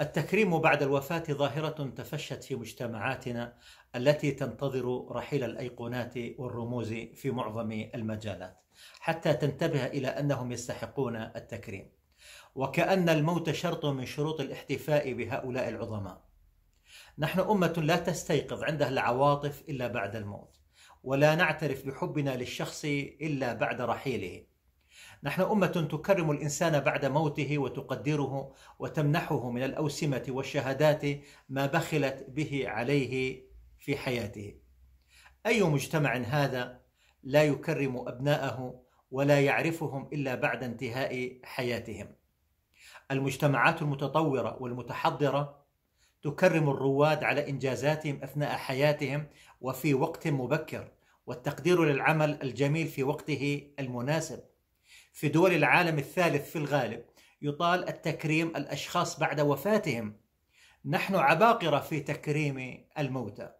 التكريم بعد الوفاة ظاهرة تفشت في مجتمعاتنا التي تنتظر رحيل الأيقونات والرموز في معظم المجالات حتى تنتبه إلى أنهم يستحقون التكريم وكأن الموت شرط من شروط الاحتفاء بهؤلاء العظماء نحن أمة لا تستيقظ عندها العواطف إلا بعد الموت ولا نعترف بحبنا للشخص إلا بعد رحيله نحن أمة تكرم الإنسان بعد موته وتقدره وتمنحه من الأوسمة والشهادات ما بخلت به عليه في حياته. أي مجتمع هذا لا يكرم أبناءه ولا يعرفهم إلا بعد انتهاء حياتهم. المجتمعات المتطورة والمتحضرة تكرم الرواد على إنجازاتهم أثناء حياتهم وفي وقت مبكر والتقدير للعمل الجميل في وقته المناسب. في دول العالم الثالث في الغالب يطال التكريم الاشخاص بعد وفاتهم نحن عباقره في تكريم الموتى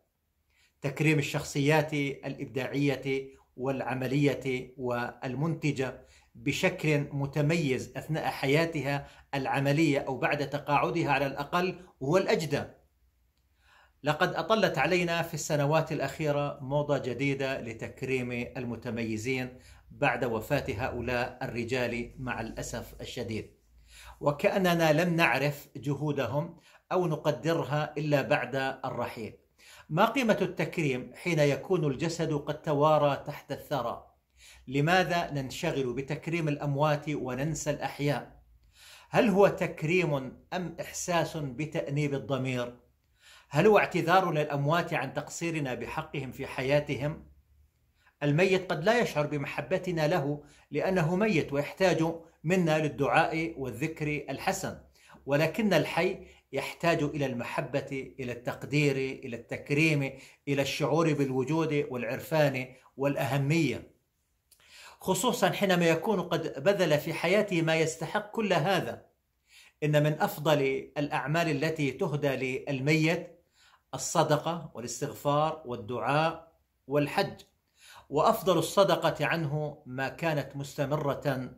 تكريم الشخصيات الابداعيه والعمليه والمنتجه بشكل متميز اثناء حياتها العمليه او بعد تقاعدها على الاقل هو الاجدى لقد أطلت علينا في السنوات الأخيرة موضة جديدة لتكريم المتميزين بعد وفاة هؤلاء الرجال مع الأسف الشديد وكأننا لم نعرف جهودهم أو نقدرها إلا بعد الرحيل ما قيمة التكريم حين يكون الجسد قد توارى تحت الثرى؟ لماذا ننشغل بتكريم الأموات وننسى الأحياء؟ هل هو تكريم أم إحساس بتأنيب الضمير؟ هل هو اعتذار للأموات عن تقصيرنا بحقهم في حياتهم؟ الميت قد لا يشعر بمحبتنا له لأنه ميت ويحتاج منا للدعاء والذكر الحسن ولكن الحي يحتاج إلى المحبة إلى التقدير إلى التكريم إلى الشعور بالوجود والعرفان والأهمية خصوصا حينما يكون قد بذل في حياته ما يستحق كل هذا إن من أفضل الأعمال التي تهدى للميت الصدقة والاستغفار والدعاء والحج وأفضل الصدقة عنه ما كانت مستمرة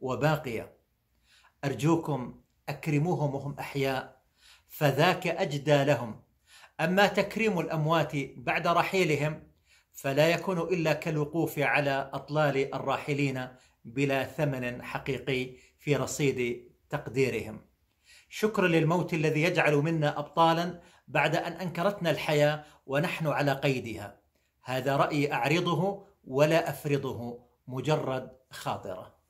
وباقية أرجوكم أكرموهم وهم أحياء فذاك أجدى لهم أما تكريم الأموات بعد رحيلهم فلا يكون إلا كالوقوف على أطلال الراحلين بلا ثمن حقيقي في رصيد تقديرهم شكرا للموت الذي يجعل منا أبطالا بعد أن أنكرتنا الحياة ونحن على قيدها هذا رأيي أعرضه ولا أفرضه مجرد خاطرة